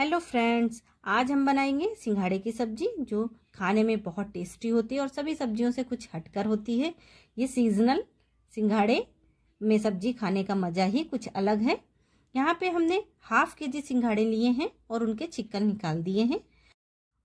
hello friends आज हम बनाएंगे सिंघाड़े की सब्जी जो खाने में बहुत टेस्टी होती है और सभी सब्जियों से कुछ हटकर होती है ये सीजनल सिंघाड़े में सब्जी खाने का मज़ा ही कुछ अलग है यहाँ पे हमने हाफ के जी सिंघाड़े लिए हैं और उनके चिक्कन निकाल दिए हैं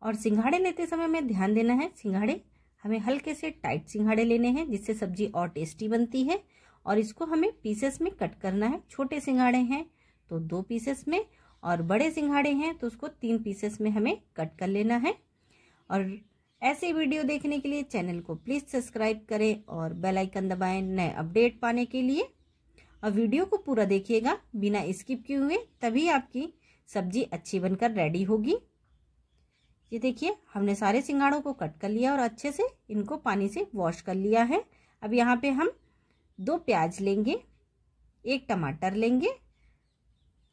और सिंघाड़े लेते समय हमें ध्यान देना है सिंघाड़े हमें हल्के से टाइट सिंघाड़े लेने हैं जिससे सब्जी और टेस्टी बनती है और इसको हमें पीसेस में कट करना है छोटे सिंघाड़े हैं तो दो पीसेस में और बड़े सिंघाड़े हैं तो उसको तीन पीसेस में हमें कट कर लेना है और ऐसे वीडियो देखने के लिए चैनल को प्लीज़ सब्सक्राइब करें और बेल आइकन दबाएं नए अपडेट पाने के लिए और वीडियो को पूरा देखिएगा बिना स्किप किए हुए तभी आपकी सब्जी अच्छी बनकर रेडी होगी ये देखिए हमने सारे सिंगाड़ों को कट कर लिया और अच्छे से इनको पानी से वॉश कर लिया है अब यहाँ पे हम दो प्याज लेंगे एक टमाटर लेंगे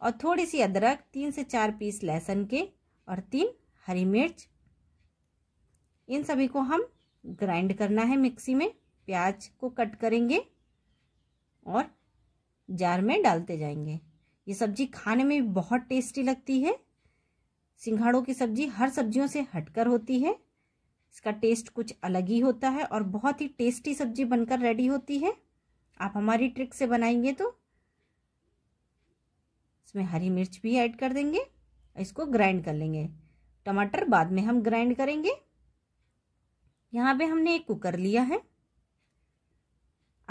और थोड़ी सी अदरक तीन से चार पीस लहसुन के और तीन हरी मिर्च इन सभी को हम ग्राइंड करना है मिक्सी में प्याज को कट करेंगे और जार में डालते जाएंगे ये सब्जी खाने में भी बहुत टेस्टी लगती है सिंघाड़ों की सब्जी हर सब्जियों से हटकर होती है इसका टेस्ट कुछ अलग ही होता है और बहुत ही टेस्टी सब्जी बनकर रेडी होती है आप हमारी ट्रिक से बनाएंगे तो इसमें हरी मिर्च भी ऐड कर देंगे इसको ग्राइंड कर लेंगे टमाटर बाद में हम ग्राइंड करेंगे यहाँ पे हमने एक कुकर लिया है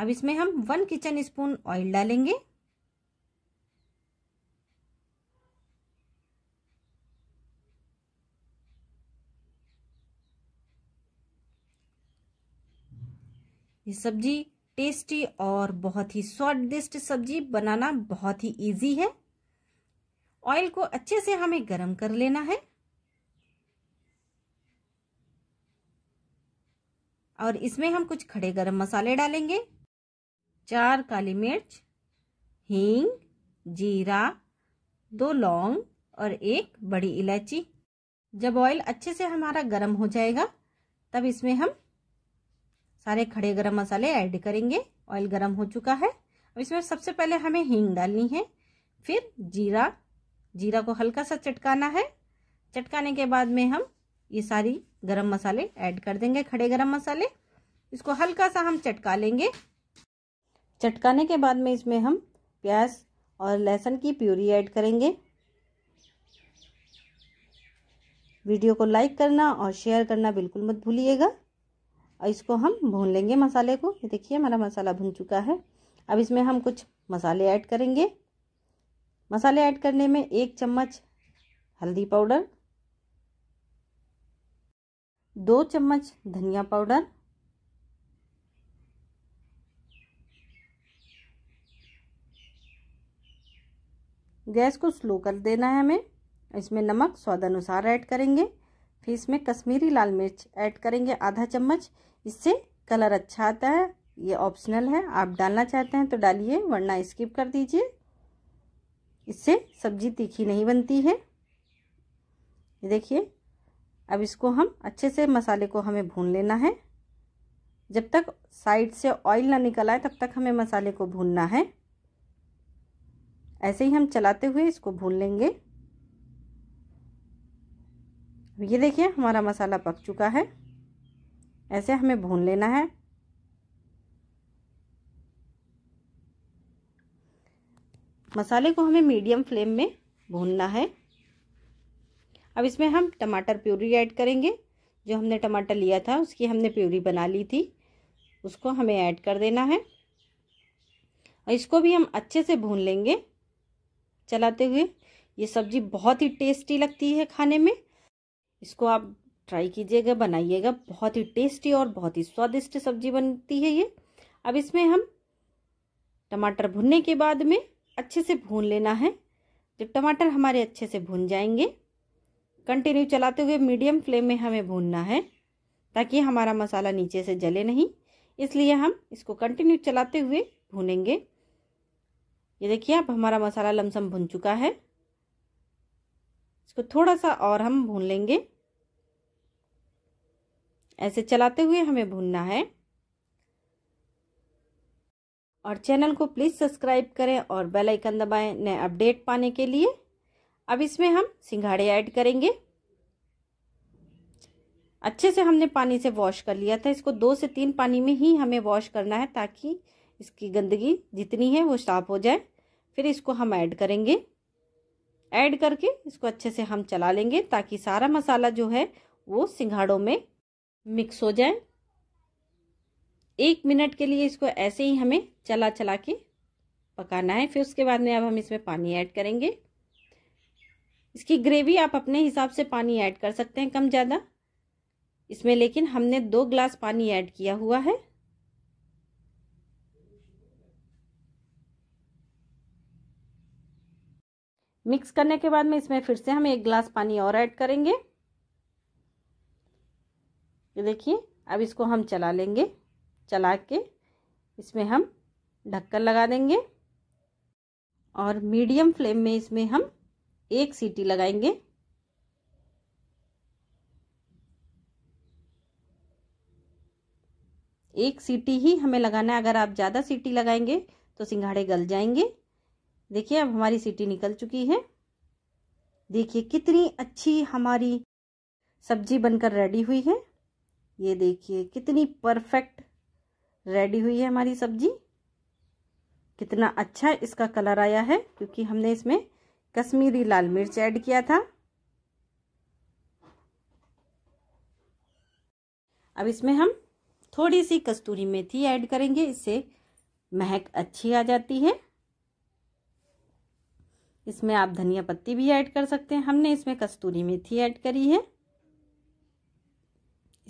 अब इसमें हम वन किचन स्पून ऑयल डालेंगे ये सब्जी टेस्टी और बहुत ही स्वादिष्ट सब्जी बनाना बहुत ही इजी है ऑयल को अच्छे से हमें गर्म कर लेना है और इसमें हम कुछ खड़े गरम मसाले डालेंगे चार काली मिर्च हींग जीरा दो लौंग और एक बड़ी इलायची जब ऑयल अच्छे से हमारा गर्म हो जाएगा तब इसमें हम सारे खड़े गरम मसाले ऐड करेंगे ऑयल गर्म हो चुका है अब इसमें सबसे पहले हमें हींग डालनी है फिर जीरा जीरा को हल्का सा चटकाना है चटकाने के बाद में हम ये सारी गरम मसाले ऐड कर देंगे खड़े गरम मसाले इसको हल्का सा हम चटका लेंगे चटकाने के बाद में इसमें हम प्याज और लहसुन की प्यूरी ऐड करेंगे वीडियो को लाइक करना और शेयर करना बिल्कुल मत भूलिएगा और इसको हम भून लेंगे मसाले को ये देखिए हमारा मसाला भुन चुका है अब इसमें हम कुछ मसाले ऐड करेंगे मसाले ऐड करने में एक चम्मच हल्दी पाउडर दो चम्मच धनिया पाउडर गैस को स्लो कर देना है हमें इसमें नमक स्वाद अनुसार ऐड करेंगे फिर इसमें कश्मीरी लाल मिर्च ऐड करेंगे आधा चम्मच इससे कलर अच्छा आता है ये ऑप्शनल है आप डालना चाहते हैं तो डालिए वरना स्किप कर दीजिए इससे सब्जी तीखी नहीं बनती है ये देखिए अब इसको हम अच्छे से मसाले को हमें भून लेना है जब तक साइड से ऑयल ना निकल आए तब तक हमें मसाले को भूनना है ऐसे ही हम चलाते हुए इसको भून लेंगे ये देखिए हमारा मसाला पक चुका है ऐसे हमें भून लेना है मसाले को हमें मीडियम फ्लेम में भूनना है अब इसमें हम टमाटर प्यूरी ऐड करेंगे जो हमने टमाटर लिया था उसकी हमने प्यूरी बना ली थी उसको हमें ऐड कर देना है और इसको भी हम अच्छे से भून लेंगे चलाते हुए ये सब्ज़ी बहुत ही टेस्टी लगती है खाने में इसको आप ट्राई कीजिएगा बनाइएगा बहुत ही टेस्टी और बहुत ही स्वादिष्ट सब्ज़ी बनती है ये अब इसमें हम टमाटर भुनने के बाद में अच्छे से भून लेना है जब टमाटर हमारे अच्छे से भून जाएंगे कंटिन्यू चलाते हुए मीडियम फ्लेम में हमें भूनना है ताकि हमारा मसाला नीचे से जले नहीं इसलिए हम इसको कंटिन्यू चलाते हुए भूनेंगे ये देखिए अब हमारा मसाला लमसम भुन चुका है इसको थोड़ा सा और हम भून लेंगे ऐसे चलाते हुए हमें भूनना है और चैनल को प्लीज़ सब्सक्राइब करें और बेल आइकन दबाएं नए अपडेट पाने के लिए अब इसमें हम सिंघाड़े ऐड करेंगे अच्छे से हमने पानी से वॉश कर लिया था इसको दो से तीन पानी में ही हमें वॉश करना है ताकि इसकी गंदगी जितनी है वो साफ हो जाए फिर इसको हम ऐड करेंगे ऐड करके इसको अच्छे से हम चला लेंगे ताकि सारा मसाला जो है वो सिंघाड़ों में मिक्स हो जाए एक मिनट के लिए इसको ऐसे ही हमें चला चला के पकाना है फिर उसके बाद में अब हम इसमें पानी ऐड करेंगे इसकी ग्रेवी आप अपने हिसाब से पानी ऐड कर सकते हैं कम ज़्यादा इसमें लेकिन हमने दो ग्लास पानी ऐड किया हुआ है मिक्स करने के बाद में इसमें फिर से हम एक ग्लास पानी और ऐड करेंगे देखिए अब इसको हम चला लेंगे चला के इसमें हम ढक्कन लगा देंगे और मीडियम फ्लेम में इसमें हम एक सीटी लगाएंगे एक सीटी ही हमें लगाना है अगर आप ज़्यादा सीटी लगाएंगे तो सिंघाड़े गल जाएंगे देखिए अब हमारी सीटी निकल चुकी है देखिए कितनी अच्छी हमारी सब्जी बनकर रेडी हुई है ये देखिए कितनी परफेक्ट रेडी हुई है हमारी सब्जी कितना अच्छा इसका कलर आया है क्योंकि हमने इसमें कश्मीरी लाल मिर्च ऐड किया था अब इसमें हम थोड़ी सी कस्तूरी मेथी ऐड करेंगे इससे महक अच्छी आ जाती है इसमें आप धनिया पत्ती भी ऐड कर सकते हैं हमने इसमें कस्तूरी मेथी ऐड करी है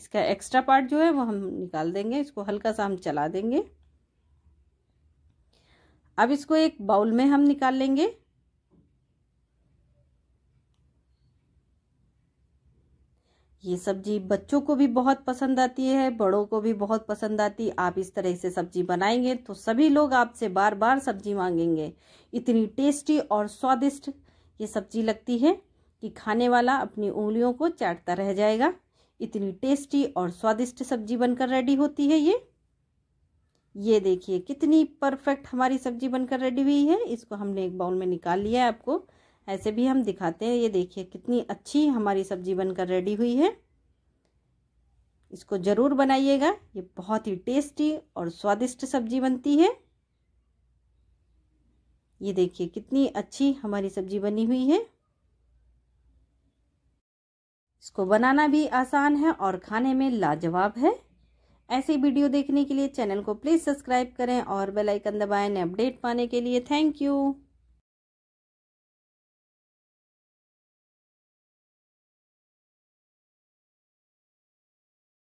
इसका एक्स्ट्रा पार्ट जो है वो हम निकाल देंगे इसको हल्का सा हम चला देंगे अब इसको एक बाउल में हम निकाल लेंगे ये सब्जी बच्चों को भी बहुत पसंद आती है बड़ों को भी बहुत पसंद आती है आप इस तरह से सब्जी बनाएंगे तो सभी लोग आपसे बार बार सब्जी मांगेंगे इतनी टेस्टी और स्वादिष्ट ये सब्जी लगती है कि खाने वाला अपनी उंगलियों को चाटता रह जाएगा इतनी टेस्टी और स्वादिष्ट सब्जी बनकर रेडी होती है ये ये देखिए कितनी परफेक्ट हमारी सब्जी बनकर रेडी हुई है इसको हमने एक बाउल में निकाल लिया है आपको ऐसे भी हम दिखाते हैं ये देखिए कितनी अच्छी हमारी सब्जी बनकर रेडी हुई है इसको ज़रूर बनाइएगा ये बहुत ही टेस्टी और स्वादिष्ट सब्जी बनती है ये देखिए कितनी अच्छी हमारी सब्जी बनी हुई है इसको बनाना भी आसान है और खाने में लाजवाब है ऐसी वीडियो देखने के लिए चैनल को प्लीज़ सब्सक्राइब करें और बेल आइकन दबाएं अपडेट पाने के लिए थैंक यू